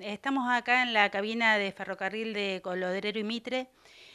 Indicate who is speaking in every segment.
Speaker 1: Estamos acá en la cabina de ferrocarril de Colodrero y Mitre.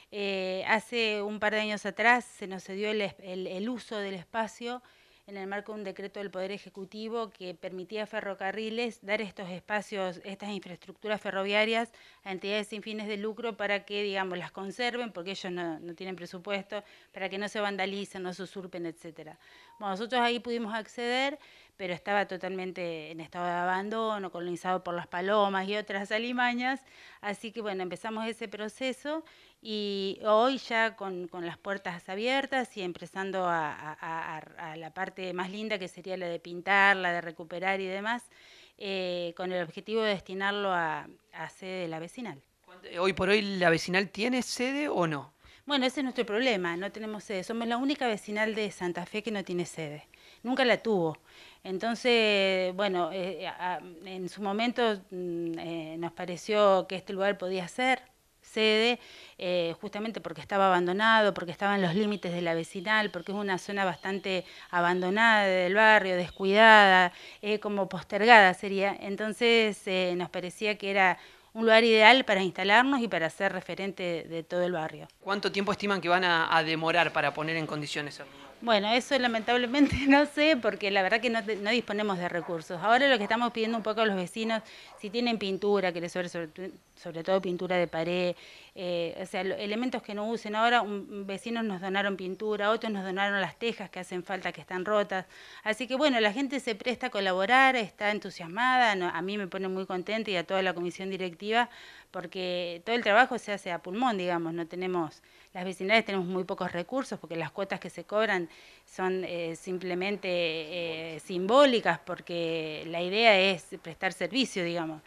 Speaker 1: Eh, hace un par de años atrás se nos cedió el, el, uso del espacio en el marco de un decreto del Poder Ejecutivo que permitía a ferrocarriles dar estos espacios, estas infraestructuras ferroviarias a entidades sin fines de lucro para que, digamos, las conserven, porque ellos no, no tienen presupuesto, para que no se vandalicen, no se usurpen, etc. Bueno, nosotros ahí pudimos acceder pero estaba totalmente en estado de abandono, colonizado por las palomas y otras alimañas. Así que bueno, empezamos ese proceso y hoy ya con, las puertas abiertas y empezando a, la parte más linda que sería la de pintar, la de recuperar y demás, eh, con el objetivo de destinarlo a, sede de la vecinal.
Speaker 2: ¿Hoy por hoy la vecinal tiene sede o no?
Speaker 1: Bueno, ese es nuestro problema, no tenemos sede. Somos la única vecinal de Santa Fe que no tiene sede. Nunca la tuvo. Entonces, bueno, eh, en su momento mm, eh, nos pareció que este lugar podía ser sede, eh, justamente porque estaba abandonado, porque estaban los límites de la vecinal, porque es una zona bastante abandonada del barrio, descuidada, como postergada sería. Entonces nos parecía que era un lugar ideal para instalarnos y para ser referente de todo el barrio. ¿Cuánto tiempo
Speaker 2: estiman que van a, demorar para poner en condiciones eso?
Speaker 1: Bueno, eso lamentablemente no sé, porque la verdad que no, disponemos de recursos. Ahora lo que estamos pidiendo un poco a los vecinos, si tienen pintura, que les sobre, sobre, todo pintura de pared, eh, o sea, elementos que no usen. Ahora un, vecinos nos donaron pintura, otros nos donaron las tejas que hacen falta, que están rotas. Así que bueno, la gente se presta a colaborar, está entusiasmada, a mí me pone muy contenta y a toda la comisión directiva porque todo el trabajo se hace a pulmón, digamos, no tenemos, las vecindades tenemos muy pocos recursos, porque las cuotas que se cobran son eh, simplemente eh, simbólicas, porque la idea es prestar servicio, digamos.